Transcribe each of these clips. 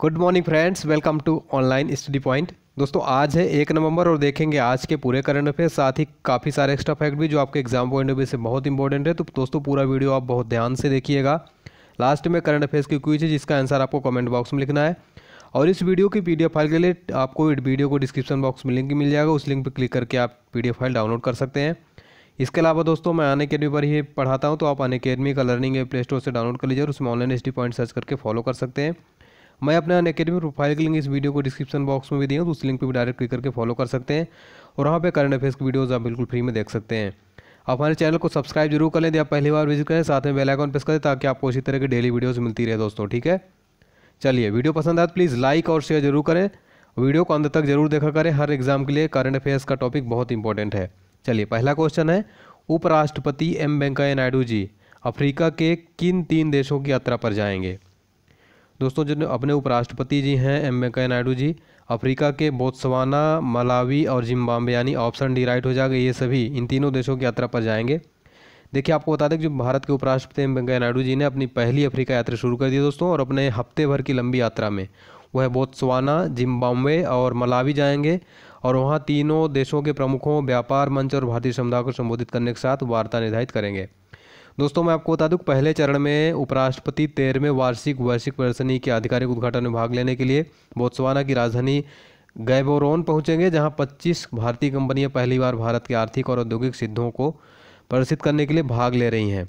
good morning friends welcome to online study point दोस्तों आज है एक नवंबर और देखेंगे आज के पूरे करंट अफेयर साथ ही काफ़ी सारे एक्स्ट्रा फैक्ट भी जो आपके एग्जाम पॉइंट ऑफ व्यू से बहुत इंपॉर्टेंट है तो दोस्तों पूरा वीडियो आप बहुत ध्यान से देखिएगा लास्ट में करंट अफेयर्स की क्विज है जिसका आंसर आपको कमेंट बॉक्स में लिखना है और इस वीडियो की पीडीएफ फाइल के लिए आपको वीडियो को डिस्क्रिप्शन बॉक्स में लिंक मिल जाएगा उस लिंक पर क्लिक करके आप पीडीएफ फाइल डाउनलोड कर सकते हैं इसके अलावा दोस्तों मैं अन अकेडमी पर ही पढ़ाता हूँ तो आप अन अकेडमी का लर्निंग प्ले स्टोर से डाउनलोड कर लीजिए और उसमें ऑनलाइन एस पॉइंट सर्च करके फॉलो कर सकते हैं मैं अपना अन अकेडमी प्रोफाइल की लिंक इस वीडियो को डिस्क्रिप्शन बॉक्स में भी दिया तो उस लिंक पर भी डायरेक्ट क्लिक करके फॉलो कर सकते हैं और वहाँ पर करंट अफेयर्स की वीडियोज़ आप बिल्कुल फ्री में देख सकते हैं आप हमारे चैनल को सब्सक्राइब जरूर कर लें या आप पहली बार विजिट करें साथ में बेलाइकॉन प्रेस करें ताकि आपको इसी तरह की डेली वीडियोज़ मिलती रहे दोस्तों ठीक है चलिए वीडियो पसंद आए तो प्लीज़ लाइक और शेयर जरूर करें वीडियो को अंत तक जरूर देखा करें हर एग्जाम के लिए करंट अफेयर्स का टॉपिक बहुत इंपॉर्टेंट है चलिए पहला क्वेश्चन है उपराष्ट्रपति एम वेंकैया नायडू जी अफ्रीका के किन तीन देशों की यात्रा पर जाएंगे दोस्तों जिन अपने उपराष्ट्रपति जी हैं एम वेंकैया नायडू जी अफ्रीका के बोत्सवाना मलावी और जिम्बाब्वे यानी ऑप्शन डी राइट हो जाएगा ये सभी इन तीनों देशों की यात्रा पर जाएंगे देखिए आपको बता दें कि जो भारत के उपराष्ट्रपति एम वेंकैया नायडू जी ने अपनी पहली अफ्रीका यात्रा शुरू कर दी दोस्तों और अपने हफ्ते भर की लंबी यात्रा में वह बोत्सवाना जिम्बाब्वे और मलावी जाएंगे और वहाँ तीनों देशों के प्रमुखों व्यापार मंच और भारतीय समुदाय को संबोधित करने के साथ वार्ता निर्धारित करेंगे दोस्तों मैं आपको बता दूँ पहले चरण में उपराष्ट्रपति तेरहवें वार्षिक वैश्विक प्रदर्शनी के आधिकारिक उद्घाटन में भाग लेने के लिए बोत्सवाना की राजधानी गैबोरोन पहुंचेंगे जहां 25 भारतीय कंपनियां पहली बार भारत के आर्थिक और औद्योगिक सिद्धों को प्रदर्शित करने के लिए भाग ले रही हैं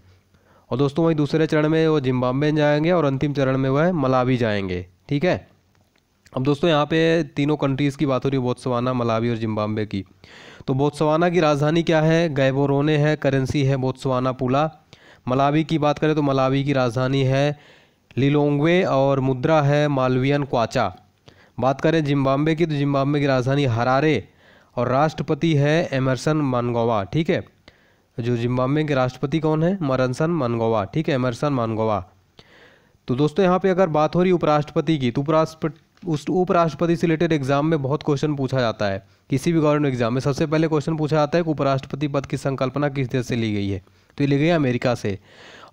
और दोस्तों वहीं दूसरे चरण में वो जिम्बाब्वे जाएंगे और अंतिम चरण में वह मलावी जाएंगे ठीक है अब दोस्तों यहाँ पे तीनों कंट्रीज़ की बात हो रही है बोत्सवाना मलावी और जिम्बाब्वे की तो बोत्सवाना की राजधानी क्या है गैबोरोने है करेंसी है बोत्सवाना पुला मलावी की बात करें तो मलावी की राजधानी है लिलोंगवे और मुद्रा है मालवियन क्वाचा बात करें जिम्बाब्वे की तो जिम्बाब्वे की राजधानी हरारे और राष्ट्रपति है एमरसन मानगोवा ठीक है जो जिम्बाब्वे के राष्ट्रपति कौन है मरनसन मानगोवा ठीक है एमरसन मानगोवा तो दोस्तों यहाँ पे अगर बात हो रही उपराष्ट्रपति की तो उपराष्ट्रपति उस उपराष्ट्रपति से रिलेटेड एग्जाम में बहुत क्वेश्चन पूछा जाता है किसी भी गवर्नमेंट एग्जाम में सबसे पहले क्वेश्चन पूछा जाता है कि उपराष्ट्रपति पद की संकल्पना किस देश से ली गई है तो ये ले गए अमेरिका से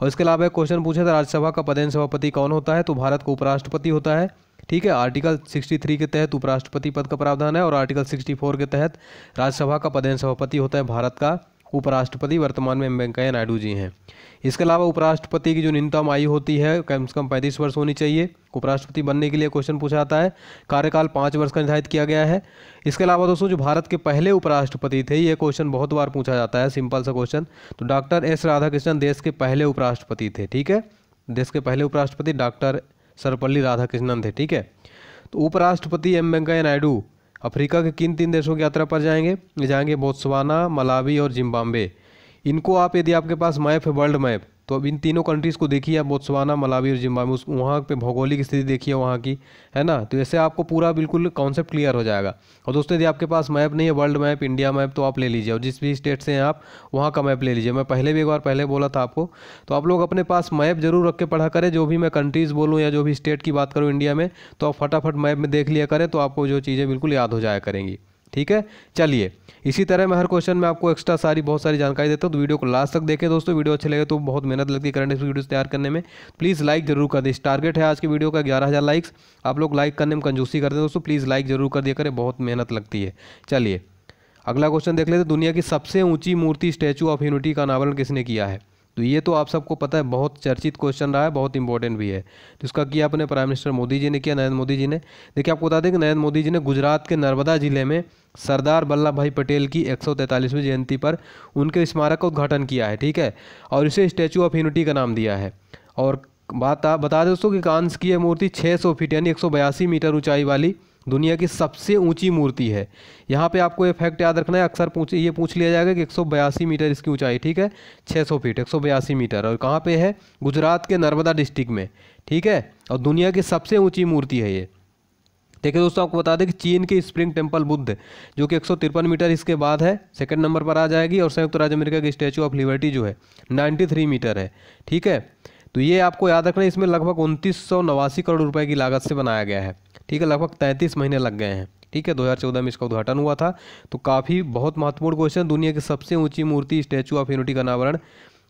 और इसके अलावा क्वेश्चन पूछा था राज्यसभा का पदेन सभापति कौन होता है तो भारत का उपराष्ट्रपति होता है ठीक है आर्टिकल 63 के तहत उपराष्ट्रपति पद का प्रावधान है और आर्टिकल 64 के तहत राज्यसभा का पदेन सभापति होता है भारत का उपराष्ट्रपति वर्तमान में एम वेंकैया नायडू जी हैं इसके अलावा उपराष्ट्रपति की जो न्यूनतम आयु होती है कम से कम पैंतीस वर्ष होनी चाहिए उपराष्ट्रपति बनने के लिए क्वेश्चन पूछा जाता है कार्यकाल पाँच वर्ष का निर्धारित किया गया है इसके अलावा दोस्तों जो भारत के पहले उपराष्ट्रपति थे ये क्वेश्चन बहुत बार पूछा जाता है सिंपल सा क्वेश्चन तो डॉक्टर एस राधाकृष्णन देश के पहले उपराष्ट्रपति थे ठीक है देश के पहले उपराष्ट्रपति डॉक्टर सर्वपल्ली राधाकृष्णन थे ठीक है तो उपराष्ट्रपति एम वेंकैया नायडू अफ्रीका के किन तीन देशों की यात्रा पर जाएंगे जाएंगे बोत्सवाना मलावी और जिम्बाब्वे इनको आप यदि आपके पास मैप है वर्ल्ड मैप तो अब इन तीनों कंट्रीज़ को देखिए आप बोत्सवाना मलावी और जिम्बाब्वे उस वहाँ पे भौगोलिक स्थिति देखिए वहाँ की है ना तो ऐसे आपको पूरा बिल्कुल कॉन्सेप्ट क्लियर हो जाएगा और दोस्तों यदि आपके पास मैप नहीं है वर्ल्ड मैप इंडिया मैप तो आप ले लीजिए और जिस भी स्टेट से हैं आप वहाँ का मैप ले लीजिए मैं पहले भी एक बार पहले बोला था आपको तो आप लोग अपने पास मैप जरूर रख के पढ़ा करें जो भी मैं कंट्रीज़ बोलूँ या जो भी स्टेट की बात करूँ इंडिया में तो आप फटाफट मैप में देख लिया करें तो आपको जो चीज़ें बिल्कुल याद हो जाया करेंगी ठीक है चलिए इसी तरह मैं हर क्वेश्चन में आपको एक्स्ट्रा सारी बहुत सारी जानकारी देता हूँ तो वीडियो को लास्ट तक देखें दोस्तों वीडियो अच्छे लगे तो बहुत मेहनत लगती है करंट अफेयर वीडियो तैयार करने में प्लीज़ लाइक जरूर कर दें टारगेट है आज की वीडियो का ग्यारह हज़ार लाइक्स आप लोग लाइक करने में कंजूसी करते हैं दोस्तों प्लीज़ लाइक जरूर कर दिया करें बहुत मेहनत लगती है चलिए अगला क्वेश्चन देख लेते दुनिया की सबसे ऊंची मूर्ति स्टैचू ऑफ यूनिटी का अनावरण किसने किया है तो ये तो आप सबको पता है बहुत चर्चित क्वेश्चन रहा है बहुत इंपॉर्टेंट भी है तो इसका किया अपने प्राइम मिनिस्टर मोदी जी ने किया नरेंद्र मोदी जी ने देखिए आपको बता दें कि नरेंद्र मोदी जी ने गुजरात के नर्मदा जिले में सरदार वल्लभ भाई पटेल की एक जयंती पर उनके स्मारक का उद्घाटन किया है ठीक है और इसे स्टैचू ऑफ यूनिटी का नाम दिया है और बात बता दें दोस्तों कि कांस की यह मूर्ति छः फीट यानी एक मीटर ऊंचाई वाली दुनिया की सबसे ऊंची मूर्ति है यहाँ पे आपको ये फैक्ट याद रखना है अक्सर पूछ ये पूछ लिया जाएगा कि एक मीटर इसकी ऊंचाई ठीक है 600 फीट एक मीटर और कहाँ पे है गुजरात के नर्मदा डिस्ट्रिक्ट में ठीक है और दुनिया की सबसे ऊंची मूर्ति है ये देखिए दोस्तों आपको बता दें कि चीन के स्प्रिंग टेम्पल बुद्ध जो कि एक मीटर इसके बाद है सेकेंड नंबर पर आ जाएगी और संयुक्त राज्य अमेरिका की स्टैचू ऑफ लिबर्टी जो है नाइन्टी मीटर है ठीक है तो ये आपको याद रखना इसमें लगभग उनतीस करोड़ रुपए की लागत से बनाया गया है ठीक है लगभग तैंतीस महीने लग गए हैं ठीक है 2014 में इसका उद्घाटन हुआ था तो काफ़ी बहुत महत्वपूर्ण क्वेश्चन दुनिया की सबसे ऊंची मूर्ति स्टैचू ऑफ यूनिटी का अनावरण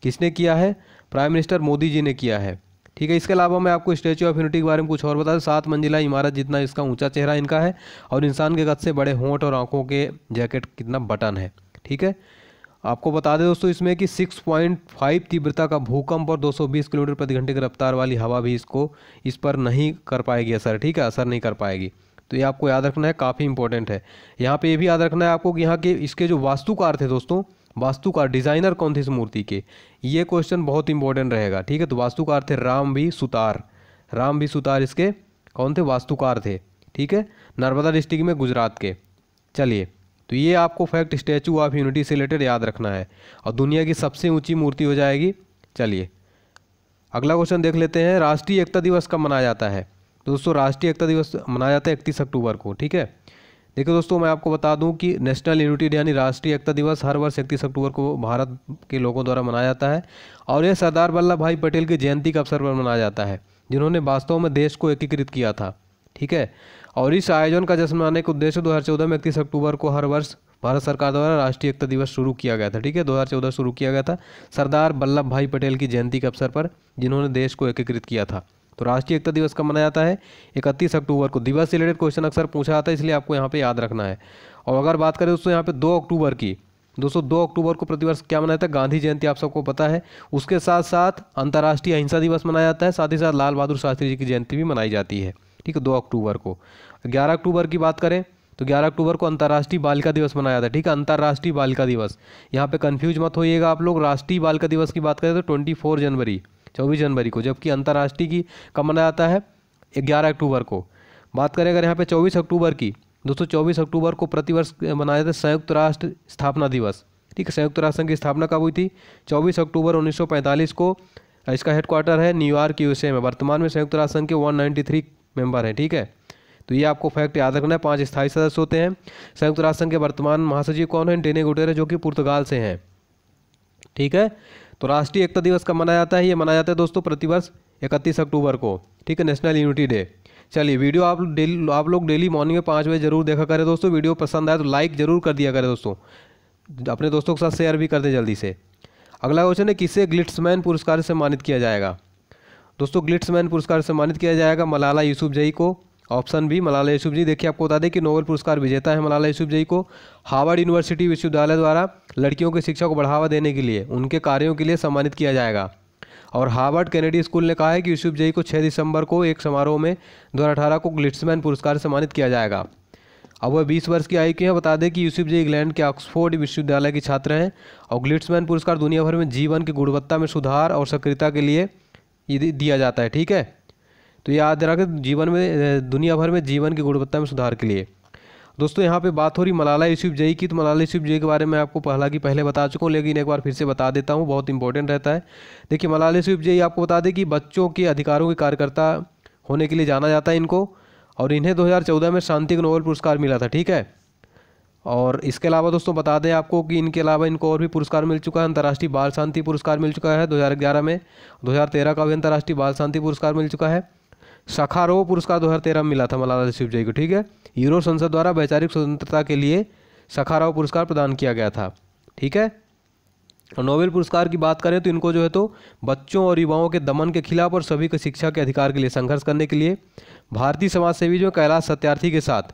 किसने किया है प्राइम मिनिस्टर मोदी जी ने किया है ठीक है इसके अलावा मैं आपको स्टैचू ऑफ यूनिटी के बारे में कुछ और बता दूँ सात मंजिला इमारत जितना इसका ऊँचा चेहरा इनका है और इंसान के गत से बड़े होंठ और आँखों के जैकेट कितना बटन है ठीक है आपको बता दें दोस्तों इसमें कि 6.5 तीव्रता का भूकंप और 220 किलोमीटर प्रति घंटे की रफ्तार वाली हवा भी इसको इस पर नहीं कर पाएगी असर ठीक है असर नहीं कर पाएगी तो ये आपको याद रखना है काफ़ी इंपॉर्टेंट है यहाँ पे ये भी याद रखना है आपको कि यहाँ के इसके जो वास्तुकार थे दोस्तों वास्तुकार डिज़ाइनर कौन थे इस मूर्ति के ये क्वेश्चन बहुत इंपॉर्टेंट रहेगा ठीक है तो वास्तुकार थे राम भी सुतार राम भी सुतार इसके कौन थे वास्तुकार थे ठीक है नर्मदा डिस्ट्रिक्ट में गुजरात के चलिए तो ये आपको फैक्ट स्टैचू ऑफ यूनिटी से रिलेटेड याद रखना है और दुनिया की सबसे ऊंची मूर्ति हो जाएगी चलिए अगला क्वेश्चन देख लेते हैं राष्ट्रीय एकता दिवस कब मनाया जाता है तो दोस्तों राष्ट्रीय एकता दिवस मनाया जाता है इकतीस अक्टूबर को ठीक है देखिए दोस्तों मैं आपको बता दूं कि नेशनल यूनिटी डे यानी राष्ट्रीय एकता दिवस हर वर्ष इकतीस अक्टूबर को भारत के लोगों द्वारा मनाया जाता है और यह सरदार वल्लभ भाई पटेल की जयंती के अवसर पर मनाया जाता है जिन्होंने वास्तव में देश को एकीकृत किया था ठीक है और इस आयोजन का जश्न मनाने के उद्देश्य दो हज़ार चौदह में इकतीस अक्टूबर को हर वर्ष भारत सरकार द्वारा राष्ट्रीय एकता दिवस शुरू किया गया था ठीक है दो हज़ार चौदह शुरू किया गया था सरदार वल्लभ भाई पटेल की जयंती के अवसर पर जिन्होंने देश को एकीकृत किया था तो राष्ट्रीय एकता दिवस कब मनाया जाता है इकतीस अक्टूबर को दिवस से रिलेटेड क्वेश्चन अक्सर पूछा जाता है इसलिए आपको यहाँ पर याद रखना है और अगर बात करें दोस्तों यहाँ पर दो अक्टूबर की दोस्तों दो अक्टूबर को प्रतिवर्ष क्या मनाया जाता है गांधी जयंती आप सबको पता है उसके साथ साथ अंतर्राष्ट्रीय अहिंसा दिवस मनाया जाता है साथ ही साथ लाल बहादुर शास्त्री जी की जयंती भी मनाई जाती है ठीक है दो अक्टूबर को ग्यारह अक्टूबर की बात करें तो 11 अक्टूबर को अंतर्राष्ट्रीय बालिका दिवस मनाया था ठीक है अंतर्राष्ट्रीय बालिका दिवस यहाँ पे कंफ्यूज मत होइएगा आप लोग राष्ट्रीय बालिका दिवस की बात करें तो 24 जनवरी 24 जनवरी को जबकि अंतर्राष्ट्रीय की कब मनाया जाता है 11 अक्टूबर को बात करें अगर यहाँ पे 24 अक्टूबर की दोस्तों चौबीस अक्टूबर को प्रतिवर्ष मनाया जाता है संयुक्त राष्ट्र स्थापना दिवस ठीक है संयुक्त राष्ट्र संघ की स्थापना कब हुई थी चौबीस अक्टूबर 1945 को इसका हेडक्वार्टर है न्यूयॉर्क यूएसए में वर्तमान में संयुक्त राष्ट्र संघ के 193 मेंबर हैं ठीक है तो ये आपको फैक्ट याद रखना है पांच स्थायी सदस्य होते हैं संयुक्त राष्ट्र संघ के वर्तमान महासचिव कौन है डेने गुटेरे जो कि पुर्तगाल से हैं ठीक है तो राष्ट्रीय एकता दिवस कब मनाया जाता है ये मनाया जाता है दोस्तों प्रतिवर्ष इकतीस अक्टूबर को ठीक है नेशनल यूनिटी डे चलिए वीडियो आप डेली आप लोग डेली मॉर्निंग में पाँच बजे जरूर देखा करें दोस्तों वीडियो पसंद आए तो लाइक जरूर कर दिया करें दोस्तों अपने दोस्तों के साथ शेयर भी कर दें जल्दी से अगला क्वेश्चन है किसे ग्लिट्समैन पुरस्कार से सम्मानित किया जाएगा दोस्तों ग्लिट्समैन पुरस्कार सम्मानित किया जाएगा मलाला जई को ऑप्शन बी मलाला जी देखिए आपको बता दें कि नोबेल पुरस्कार विजेता है मलाला जई को हार्वर्ड यूनिवर्सिटी विश्वविद्यालय द्वारा लड़कियों की शिक्षा को बढ़ावा देने के लिए उनके कार्यों के लिए सम्मानित किया जाएगा और हार्वर्ड कैनेडी स्कूल ने कहा है कि यूसुफ जई को 6 दिसंबर को एक समारोह में दो को ग्लिट्समैन पुरस्कार सम्मानित किया जाएगा अब वह 20 वर्ष की आयु के हैं बता दें कि यूसुफ जी इंग्लैंड के ऑक्सफोर्ड विश्वविद्यालय के छात्र हैं और ग्लिट्समैन पुरस्कार दुनिया भर में जीवन की गुणवत्ता में सुधार और सक्रियता के लिए ये दिया जाता है ठीक है तो याद रख जीवन में दुनिया भर में जीवन की गुणवत्ता में सुधार के लिए दोस्तों यहाँ पे बात हो रही मलाला यूसुफ जई की तो मलाला यूसुफ जई के बारे में आपको पहला की पहले बता चुका हूँ लेकिन एक बार फिर से बता देता हूँ बहुत इंपॉर्टेंट रहता है देखिए मलाला यूसुफ जई आपको बता दें कि बच्चों के अधिकारों के कार्यकर्ता होने के लिए जाना जाता है इनको और इन्हें दो में शांति का नोबेल पुरस्कार मिला था ठीक है और इसके अलावा दोस्तों बता दें आपको कि इनके अलावा इनको और भी पुरस्कार मिल चुका है अंतर्राष्ट्रीय बाल शांति पुरस्कार मिल चुका है 2011 में 2013 का भी अंतर्राष्ट्रीय बाल शांति पुरस्कार मिल चुका है सखारोह पुरस्कार 2013 में मिला था मलाला जय को ठीक है यूरो संसद द्वारा वैचारिक स्वतंत्रता के लिए सखारोह पुरस्कार प्रदान किया गया था ठीक है और नोबेल पुरस्कार की बात करें तो इनको जो है तो बच्चों और युवाओं के दमन के खिलाफ और सभी के शिक्षा के अधिकार के लिए संघर्ष करने के लिए भारतीय समाज सेवी जो कैलाश सत्यार्थी के साथ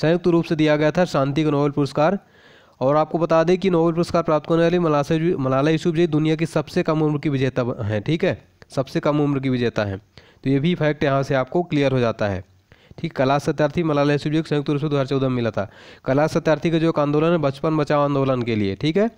संयुक्त रूप से दिया गया था शांति का नोबेल पुरस्कार और आपको बता दें कि नोबेल पुरस्कार प्राप्त करने वाली मलाला यूसुफ जी दुनिया की सबसे कम उम्र की विजेता हैं ठीक है सबसे कम उम्र की विजेता हैं तो ये भी फैक्ट यहाँ से आपको क्लियर हो जाता है ठीक कला सत्यार्थी मलाला यूसुफ जी को संयुक्त रूप से दो हज़ार चौदह में मिला था कला सत्यार्थी का जो एक आंदोलन है बचपन बचाओ आंदोलन के लिए ठीक है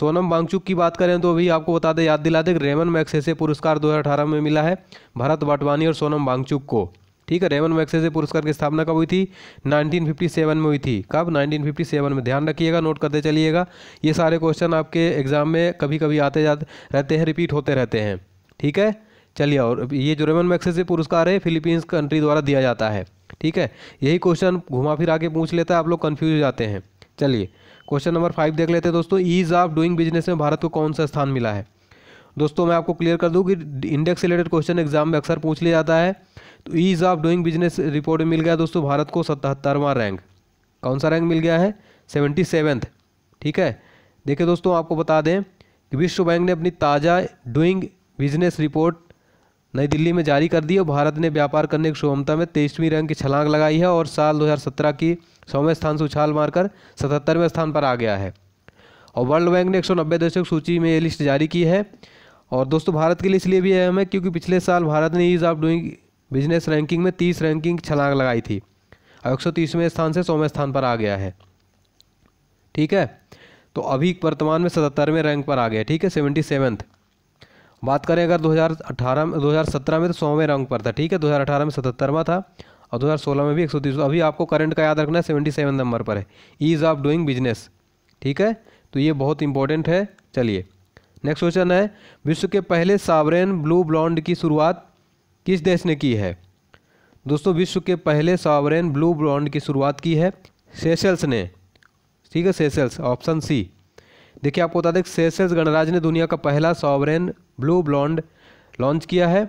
सोनम बांगचुक की बात करें तो अभी आपको बता दें याद दिला दें रेमन मैक्सेसे पुरस्कार 2018 में मिला है भरत वाटवानी और सोनम बांगचुक को ठीक है रेमन मैक्से से पुरस्कार की स्थापना कब हुई थी 1957 में हुई थी कब 1957 में ध्यान रखिएगा नोट करते चलिएगा ये सारे क्वेश्चन आपके एग्जाम में कभी कभी आते जाते रहते हैं रिपीट होते रहते हैं ठीक है चलिए और ये जो रेमन मैक्से से पुरस्कार है फिलीपींस कंट्री द्वारा दिया जाता है ठीक है यही क्वेश्चन घुमा फिरा के पूछ लेता है आप लोग कन्फ्यूज हो जाते हैं चलिए क्वेश्चन नंबर फाइव देख लेते हैं दोस्तों ईज़ ऑफ डूइंग बिजनेस में भारत को कौन सा स्थान मिला है दोस्तों मैं आपको क्लियर कर दूं कि इंडेक्स रिलेटेड क्वेश्चन एग्जाम में अक्सर पूछ लिया जाता है तो ease of doing business report मिल गया दोस्तों भारत को सतहत्तरवां रैंक कौन सा रैंक मिल गया है सेवेंटी सेवेंथ ठीक है देखिए दोस्तों आपको बता दें कि विश्व बैंक ने अपनी ताज़ा डूइंग बिजनेस रिपोर्ट नई दिल्ली में जारी कर दी और भारत ने व्यापार करने की क्षमता में तेईसवीं रैंक की छलांग लगाई है और साल 2017 की सौवें स्थान से उछाल मारकर सतहत्तरवें स्थान पर आ गया है और वर्ल्ड बैंक ने सौ देशों की सूची में ये लिस्ट जारी की है और दोस्तों भारत के लिए इसलिए भी अहम है क्योंकि पिछले साल भारत ने ease of doing business ranking में तीस रैंकिंग छलांग लगाई थी और एक स्थान से सौवें स्थान पर आ गया है ठीक है तो अभी वर्तमान में सतहत्तरवें रैंक पर आ गया ठीक है सेवेंटी सेवन्थ बात करें अगर 2018 में 2017 में तो सौवें रैंक पर था ठीक है 2018 में सतहत्तरवा था और 2016 में भी एक अभी आपको करंट का याद रखना है सेवेंटी सेवन नंबर पर है ईज़ ऑफ डूइंग बिजनेस ठीक है तो ये बहुत इंपॉर्टेंट है चलिए नेक्स्ट क्वेश्चन है विश्व के पहले सावरेन ब्लू ब्लॉन्ड की शुरुआत किस देश ने की है दोस्तों विश्व के पहले सावरेन ब्लू ब्लॉन्ड की शुरुआत की है सेशल्स ने ठीक है सेशल्स ऑप्शन सी देखिए आपको बता दें सेशल्स गणराज्य ने दुनिया का पहला सावरेन ब्लू ब्लॉन्ड लॉन्च किया है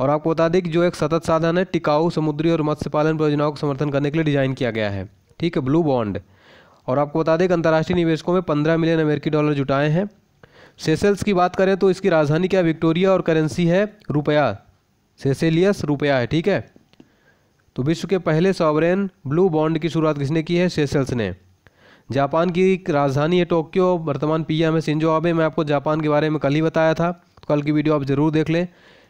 और आपको बता दें कि जो एक सतत साधन है टिकाऊ समुद्री और मत्स्य पालन परियोजनाओं का समर्थन करने के लिए डिज़ाइन किया गया है ठीक है ब्लू बॉन्ड और आपको बता दें कि अंतर्राष्ट्रीय निवेशकों में पंद्रह मिलियन अमेरिकी डॉलर जुटाए हैं सेसेल्स की बात करें तो इसकी राजधानी क्या विक्टोरिया और करेंसी है रुपया सेसेलियस रुपया है ठीक है तो विश्व के पहले सॉवरेन ब्लू बॉन्ड की शुरुआत किसने की है सेसेल्स ने जापान की राजधानी है टोक्यो वर्तमान पिया में सिंजो आबे मैं आपको जापान के बारे में कल ही बताया था तो कल की वीडियो आप ज़रूर देख लें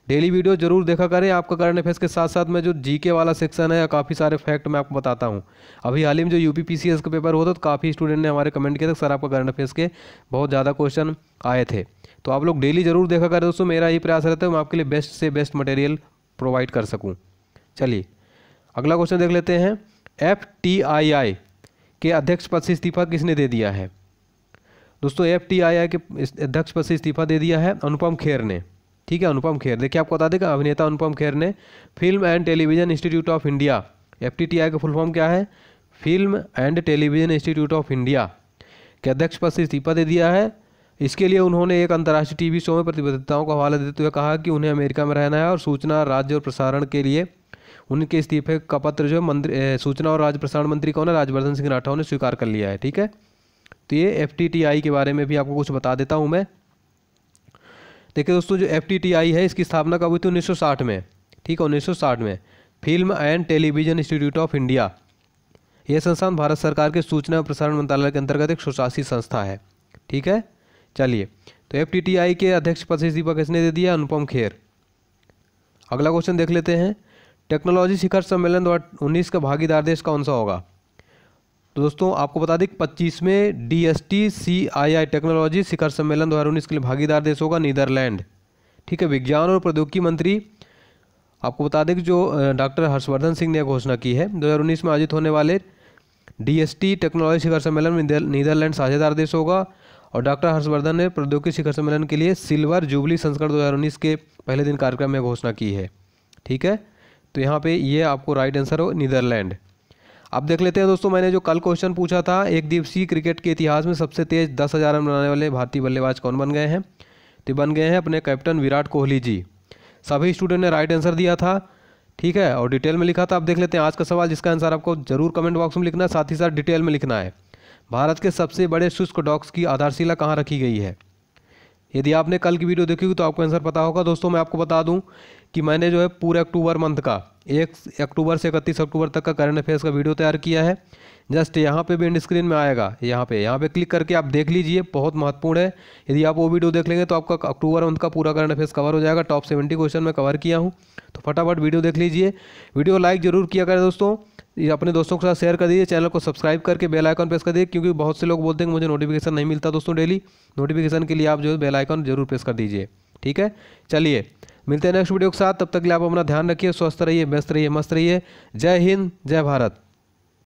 डेली वीडियो जरूर देखा करें आपका करंट अफेयर्स के साथ साथ में जो जीके वाला सेक्शन है काफ़ी सारे फैक्ट मैं आपको बताता हूँ अभी हाल ही में जो यू का पेपर हुआ था तो काफ़ी स्टूडेंट ने हमारे कमेंट किया था सर आपका करंट अफेयर्स के बहुत ज़्यादा क्वेश्चन आए थे तो आप लोग डेली ज़रूर देखा करें दोस्तों मेरा ये प्रयास रहता है मैं आपके लिए बेस्ट से बेस्ट मटेरियल प्रोवाइड कर सकूँ चलिए अगला क्वेश्चन देख लेते हैं एफ टी आई आई के अध्यक्ष पद से इस्तीफा किसने दे दिया है दोस्तों एफ टी आई आई के अध्यक्ष पद से इस्तीफा दे दिया है अनुपम खेर ने ठीक है अनुपम खेर देखिए आपको बता देगा अभिनेता अनुपम खेर ने Film and Television Institute of India F का फुल फॉर्म क्या है Film and Television Institute of India के अध्यक्ष पद से इस्तीफा दे दिया है इसके लिए उन्होंने एक अंतर्राष्ट्रीय टीवी शो में प्रतिबद्धताओं का हवाला देते हुए कहा कि उन्हें अमेरिका में रहना है और सूचना राज्य और प्रसारण के लिए उनके इस्तीफे का पत्र जो मंत्री सूचना और राज्य प्रसारण मंत्री कौन है राज्यवर्धन सिंह राठौर ने स्वीकार कर लिया है ठीक है तो ये एफ के बारे में भी आपको कुछ बता देता हूँ मैं देखिए दोस्तों जो एफ है इसकी स्थापना कब हुई थी उन्नीस में ठीक है उन्नीस में Film and Television Institute of India यह संस्थान भारत सरकार के सूचना और प्रसारण मंत्रालय के अंतर्गत एक सुशासित संस्था है ठीक है चलिए तो एफ के अध्यक्ष पद से इस्तीफा किसने दे दिया अनुपम खेर अगला क्वेश्चन देख लेते हैं टेक्नोलॉजी शिखर सम्मेलन दो हज़ार उन्नीस का भागीदार देश कौन सा होगा तो दोस्तों आपको बता दें कि पच्चीसवें D S T C I I technology शिखर सम्मेलन दो हज़ार उन्नीस के लिए भागीदार देश होगा नीदरलैंड ठीक है विज्ञान और प्रौद्योगिकी मंत्री आपको बता दें कि जो डॉक्टर हर्षवर्धन सिंह ने घोषणा की है 2019 में आयोजित होने वाले डीएसटी टेक्नोलॉजी शिखर सम्मेलन में नीदरलैंड साझेदार देश होगा और डॉक्टर हर्षवर्धन ने प्रौद्योगिकी शिखर सम्मेलन के लिए सिल्वर जुबली संस्करण 2019 के पहले दिन कार्यक्रम में घोषणा की है ठीक है तो यहाँ पे ये आपको राइट आंसर हो नीदरलैंड अब देख लेते हैं दोस्तों मैंने जो कल क्वेश्चन पूछा था एक दिवसीय क्रिकेट के इतिहास में सबसे तेज दस हज़ार रन बनाने वाले भारतीय बल्लेबाज कौन बन गए हैं तो बन गए हैं अपने कैप्टन विराट कोहली जी सभी स्टूडेंट ने राइट आंसर दिया था ठीक है और डिटेल में लिखा था आप देख लेते हैं आज का सवाल जिसका आंसर आपको जरूर कमेंट बॉक्स में लिखना है साथ ही साथ डिटेल में लिखना है भारत के सबसे बड़े शुष्क डॉक्स की आधारशिला कहाँ रखी गई है यदि आपने कल की वीडियो देखी तो आपको आंसर पता होगा दोस्तों मैं आपको बता दूं कि मैंने जो है पूरे अक्टूबर मंथ का एक अक्टूबर से इकतीस अक्टूबर तक का करंट अफेयर्स का वीडियो तैयार किया है जस्ट यहाँ पे भी एंड स्क्रीन में आएगा यहाँ पे यहाँ पे क्लिक करके आप देख लीजिए बहुत महत्वपूर्ण है यदि आप वो वीडियो देख लेंगे तो आपका अक्टूबर मंथ का पूरा करंट अफेयर्स कवर हो जाएगा टॉप सेवेंटी क्वेश्चन मैं कवर किया हूँ तो फटाफट वीडियो देख लीजिए वीडियो लाइक जरूर किया करें दोस्तों ये अपने दोस्तों के साथ शेयर कर दीजिए चैनल को सब्सक्राइब करके बेल आइकन प्रेस कर दीजिए क्योंकि बहुत से लोग बोलते हैं कि मुझे नोटिफिकेशन नहीं मिलता दोस्तों डेली नोटिफिकेशन के लिए आप जो है बेल आइकन जरूर प्रेस कर दीजिए ठीक है चलिए मिलते हैं नेक्स्ट वीडियो के साथ तब तक के लिए आप अपना ध्यान रखिए स्वस्थ रहिए व्यस्त रहिए मस्त रहिए जय हिंद जय भारत